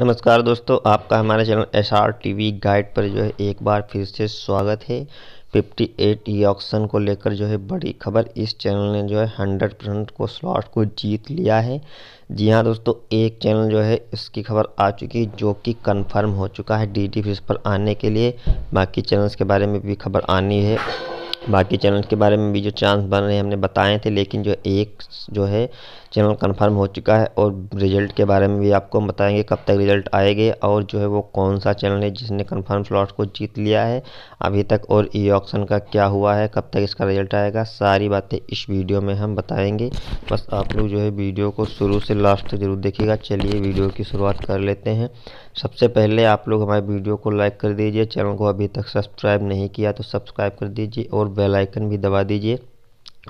नमस्कार दोस्तों आपका हमारे channel S R T V guide पर जो है एक बार फिर से स्वागत है 58 एट ई ऑक्शन को लेकर जो है बड़ी खबर इस चैनल ने जो है 100 परसेंट को स्लॉट को जीत लिया है जी हाँ दोस्तों एक चैनल जो है इसकी खबर आ चुकी है जो कि कंफर्म हो चुका है डी डी पर आने के लिए बाकी चैनल्स के बारे में भी खबर आनी है बाकी चैनल के बारे में भी जो चांस बन रहे हैं हमने बताए थे लेकिन जो एक जो है चैनल कंफर्म हो चुका है और रिजल्ट के बारे में भी आपको बताएंगे कब तक रिजल्ट आएंगे और जो है वो कौन सा चैनल है जिसने कंफर्म स्लॉट को जीत लिया है अभी तक और ई e ऑप्शन का क्या हुआ है कब तक इसका रिजल्ट आएगा सारी बातें इस वीडियो में हम बताएँगे बस आप लोग जो है वीडियो को शुरू से लास्ट तक जरूर देखिएगा चलिए वीडियो की शुरुआत कर लेते हैं सबसे पहले आप लोग हमारे वीडियो को लाइक कर दीजिए चैनल को अभी तक सब्सक्राइब नहीं किया तो सब्सक्राइब कर दीजिए और बेल आइकन भी दबा दीजिए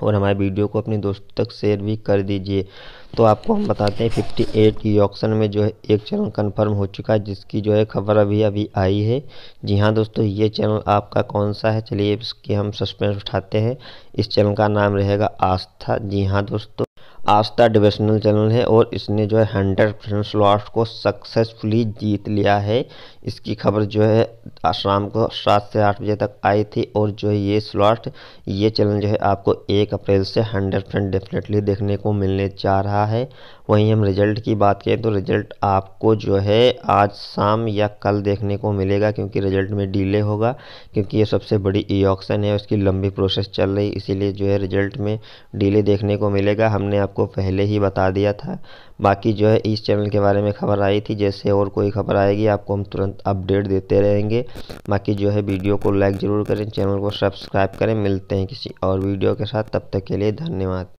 और हमारे वीडियो को अपने दोस्तों तक शेयर भी कर दीजिए तो आपको हम बताते हैं फिफ्टी एट ई ऑक्शन में जो है एक चैनल कंफर्म हो चुका है जिसकी जो है खबर अभी अभी आई है जी हाँ दोस्तों ये चैनल आपका कौन सा है चलिए इसके हम सस्पेंस उठाते हैं इस चैनल का नाम रहेगा आस्था जी हाँ दोस्तों आस्था डिवेशनल चैनल है और इसने जो है हंड्रेड परसेंट स्लॉट को सक्सेसफुली जीत लिया है इसकी खबर जो है शाम को सात से आठ बजे तक आई थी और जो है ये स्लॉट ये चैनल जो है आपको एक अप्रैल से हंड्रेड परसेंट डेफिनेटली देखने को मिलने जा रहा है वहीं हम रिज़ल्ट की बात करें तो रिज़ल्ट आपको जो है आज शाम या कल देखने को मिलेगा क्योंकि रिज़ल्ट में डिले होगा क्योंकि ये सबसे बड़ी ई ऑक्शन है उसकी लंबी प्रोसेस चल रही इसीलिए जो है रिज़ल्ट में डिले देखने को मिलेगा हमने आपको पहले ही बता दिया था बाकी जो है इस चैनल के बारे में खबर आई थी जैसे और कोई खबर आएगी आपको हम तुरंत अपडेट देते रहेंगे बाकी जो है वीडियो को लाइक ज़रूर करें चैनल को सब्सक्राइब करें मिलते हैं किसी और वीडियो के साथ तब तक के लिए धन्यवाद